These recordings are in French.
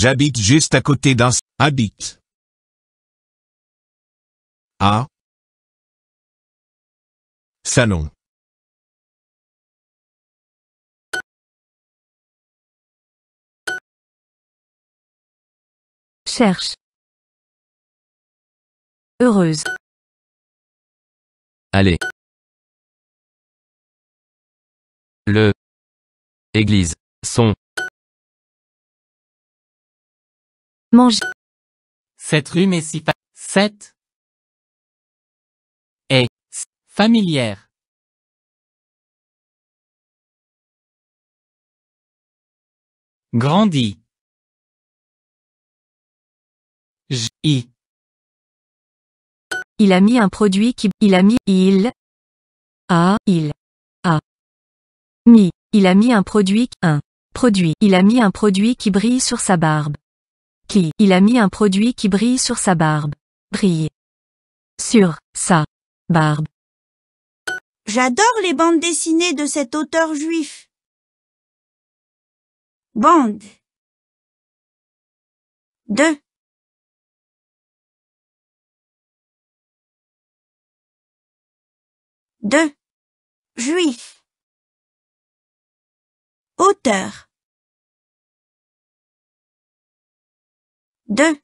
J'habite juste à côté d'un habite. A. Salon. Cherche. Heureuse. Allez. Le. Église. Son. Mange. Cette rue est si fa... Cette est familière. Grandi. J. Il a mis un produit qui... Il a mis... Il. A. Il. A. Mi. Il a mis un produit... Un. Produit. Il a mis un produit qui brille sur sa barbe qui, il a mis un produit qui brille sur sa barbe. Brille. Sur, sa, barbe. J'adore les bandes dessinées de cet auteur juif. Bande. 2. Juif. Auteur. deux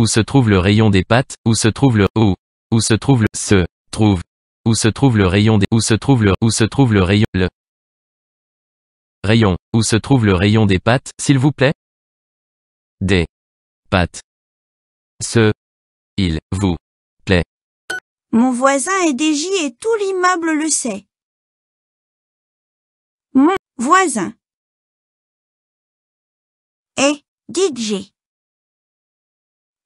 où se trouve le rayon des pattes, où se trouve le où, où se trouve le se trouve, où se trouve le rayon des où se trouve le où se trouve le rayon le rayon, où se trouve le rayon des pattes, s'il vous plaît Des pattes. Ce il vous plaît. Mon voisin est DJ et tout l'immeuble le sait. Mon voisin est DJ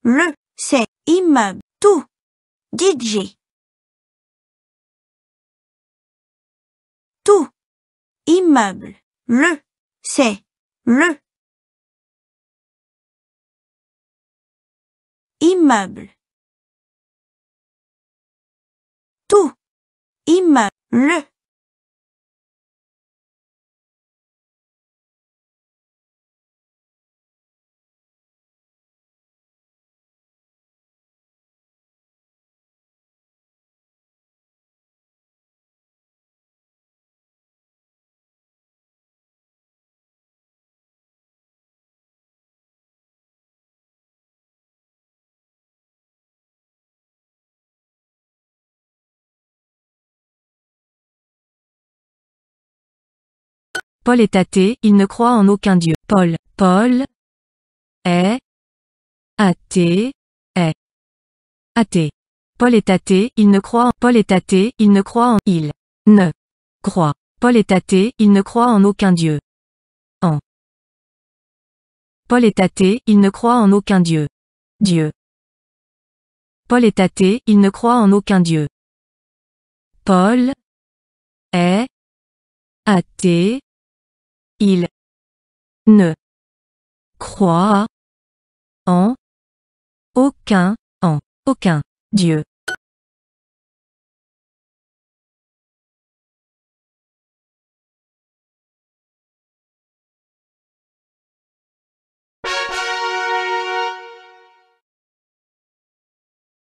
le, c'est, immeuble, tout. DJ. Tout. Immeuble. Le. C'est. Le. Immeuble. Tout. Immeuble. Le. Paul est athée, il ne croit en aucun Dieu. Paul. Paul est athée, est athée. Paul est athée, il ne croit en Paul est athée, il ne croit en il ne croit. Paul est athée, il ne croit en aucun Dieu. En Paul est athée, il ne croit en aucun Dieu. Dieu. Paul est athée, il ne croit en aucun Dieu. Paul est athée, il ne croit en aucun, en aucun Dieu.